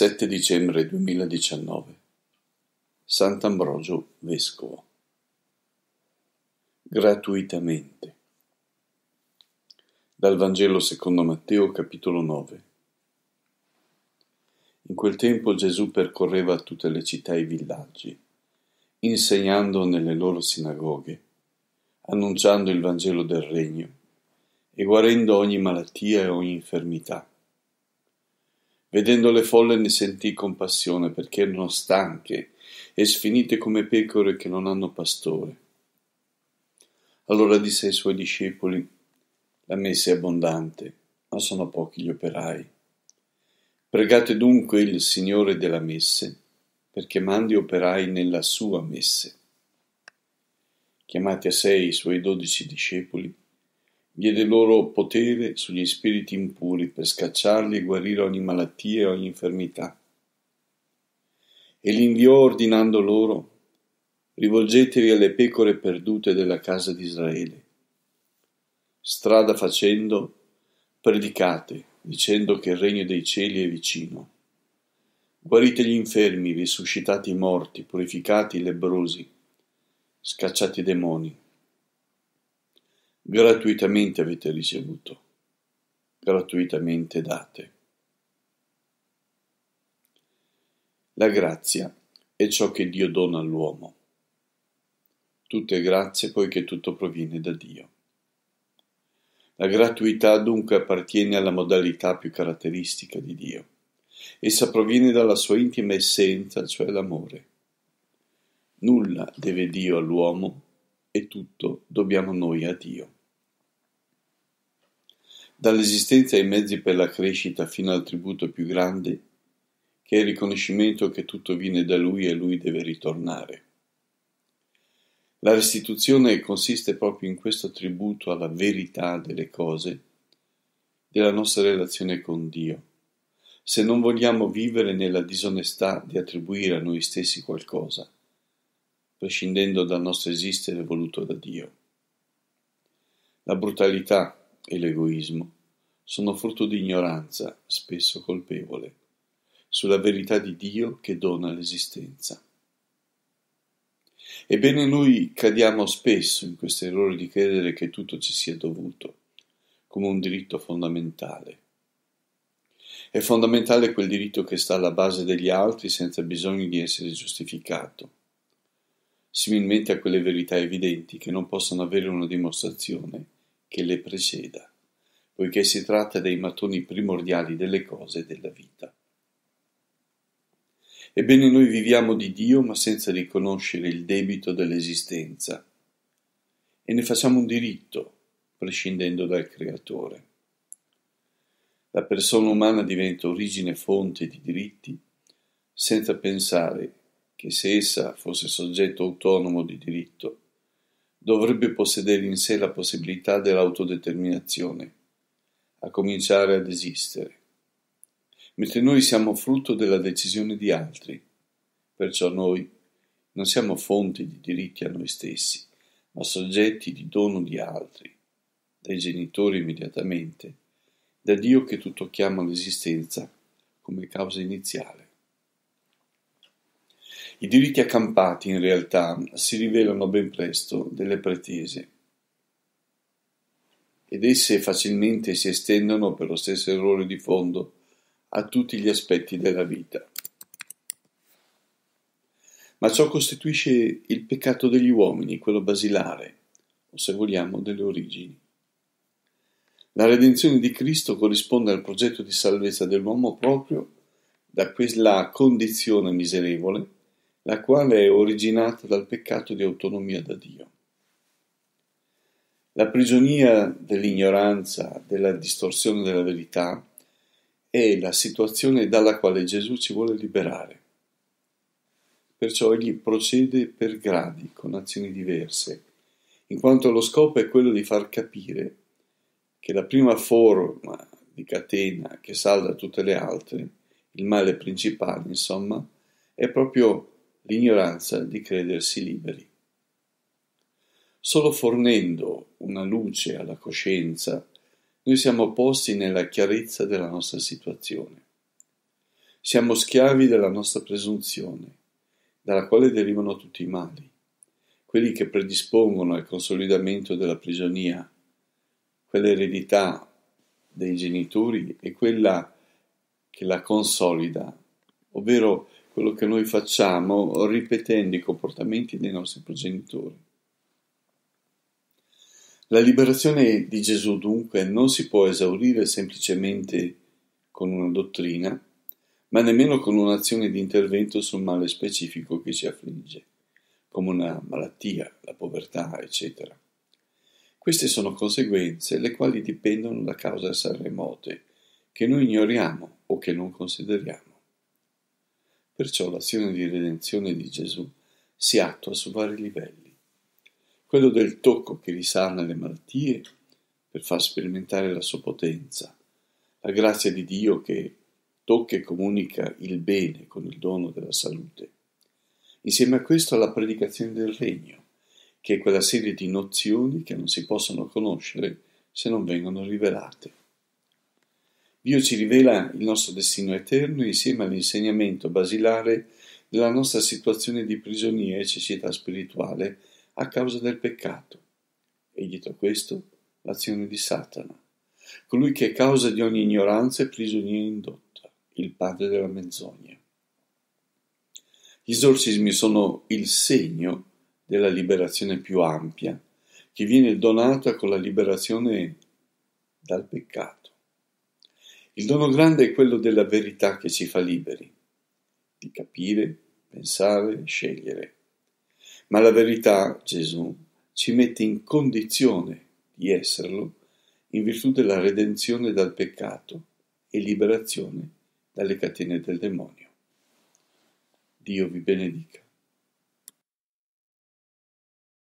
7 dicembre 2019 Sant'Ambrogio Vescovo Gratuitamente Dal Vangelo secondo Matteo capitolo 9 In quel tempo Gesù percorreva tutte le città e i villaggi, insegnando nelle loro sinagoghe, annunciando il Vangelo del Regno e guarendo ogni malattia e ogni infermità Vedendo le folle ne sentì compassione perché erano stanche e sfinite come pecore che non hanno pastore. Allora disse ai suoi discepoli, la messa è abbondante, ma sono pochi gli operai. Pregate dunque il Signore della messe, perché mandi operai nella sua messe. Chiamati a sé i suoi dodici discepoli, diede loro potere sugli spiriti impuri per scacciarli e guarire ogni malattia e ogni infermità. E li inviò ordinando loro, rivolgetevi alle pecore perdute della casa di Israele. Strada facendo, predicate, dicendo che il regno dei cieli è vicino. Guarite gli infermi, risuscitate i morti, purificate i lebrosi, scacciate i demoni gratuitamente avete ricevuto, gratuitamente date. La grazia è ciò che Dio dona all'uomo. Tutto è grazie poiché tutto proviene da Dio. La gratuità dunque appartiene alla modalità più caratteristica di Dio. Essa proviene dalla sua intima essenza, cioè l'amore. Nulla deve Dio all'uomo e tutto dobbiamo noi a Dio dall'esistenza ai mezzi per la crescita fino al tributo più grande, che è il riconoscimento che tutto viene da lui e lui deve ritornare. La restituzione consiste proprio in questo tributo alla verità delle cose, della nostra relazione con Dio, se non vogliamo vivere nella disonestà di attribuire a noi stessi qualcosa, prescindendo dal nostro esistere voluto da Dio. La brutalità, e l'egoismo sono frutto di ignoranza, spesso colpevole, sulla verità di Dio che dona l'esistenza. Ebbene noi cadiamo spesso in questo errore di credere che tutto ci sia dovuto, come un diritto fondamentale. È fondamentale quel diritto che sta alla base degli altri senza bisogno di essere giustificato, similmente a quelle verità evidenti che non possono avere una dimostrazione che le preceda, poiché si tratta dei mattoni primordiali delle cose e della vita. Ebbene noi viviamo di Dio ma senza riconoscere il debito dell'esistenza e ne facciamo un diritto, prescindendo dal Creatore. La persona umana diventa origine e fonte di diritti senza pensare che se essa fosse soggetto autonomo di diritto, dovrebbe possedere in sé la possibilità dell'autodeterminazione, a cominciare ad esistere, mentre noi siamo frutto della decisione di altri, perciò noi non siamo fonte di diritti a noi stessi, ma soggetti di dono di altri, dai genitori immediatamente, da Dio che tutto chiama l'esistenza come causa iniziale. I diritti accampati, in realtà, si rivelano ben presto delle pretese ed esse facilmente si estendono per lo stesso errore di fondo a tutti gli aspetti della vita. Ma ciò costituisce il peccato degli uomini, quello basilare, o se vogliamo delle origini. La redenzione di Cristo corrisponde al progetto di salvezza dell'uomo proprio da quella condizione miserevole la quale è originata dal peccato di autonomia da Dio. La prigionia dell'ignoranza, della distorsione della verità, è la situazione dalla quale Gesù ci vuole liberare. Perciò egli procede per gradi, con azioni diverse, in quanto lo scopo è quello di far capire che la prima forma di catena che salda tutte le altre, il male principale, insomma, è proprio l'ignoranza di credersi liberi. Solo fornendo una luce alla coscienza, noi siamo posti nella chiarezza della nostra situazione. Siamo schiavi della nostra presunzione, dalla quale derivano tutti i mali, quelli che predispongono al consolidamento della prigionia, quell'eredità dei genitori e quella che la consolida, ovvero quello che noi facciamo ripetendo i comportamenti dei nostri progenitori. La liberazione di Gesù dunque non si può esaurire semplicemente con una dottrina, ma nemmeno con un'azione di intervento sul male specifico che ci affligge, come una malattia, la povertà, eccetera. Queste sono conseguenze le quali dipendono da cause assai remote, che noi ignoriamo o che non consideriamo. Perciò l'azione di redenzione di Gesù si attua su vari livelli. Quello del tocco che risana le malattie per far sperimentare la sua potenza, la grazia di Dio che tocca e comunica il bene con il dono della salute. Insieme a questo la predicazione del regno, che è quella serie di nozioni che non si possono conoscere se non vengono rivelate. Dio ci rivela il nostro destino eterno insieme all'insegnamento basilare della nostra situazione di prigionia e cecità spirituale a causa del peccato. E dietro questo l'azione di Satana, colui che è causa di ogni ignoranza e prigionia indotta, il padre della menzogna. Gli esorcismi sono il segno della liberazione più ampia, che viene donata con la liberazione dal peccato. Il dono grande è quello della verità che ci fa liberi, di capire, pensare, scegliere. Ma la verità, Gesù, ci mette in condizione di esserlo in virtù della redenzione dal peccato e liberazione dalle catene del demonio. Dio vi benedica.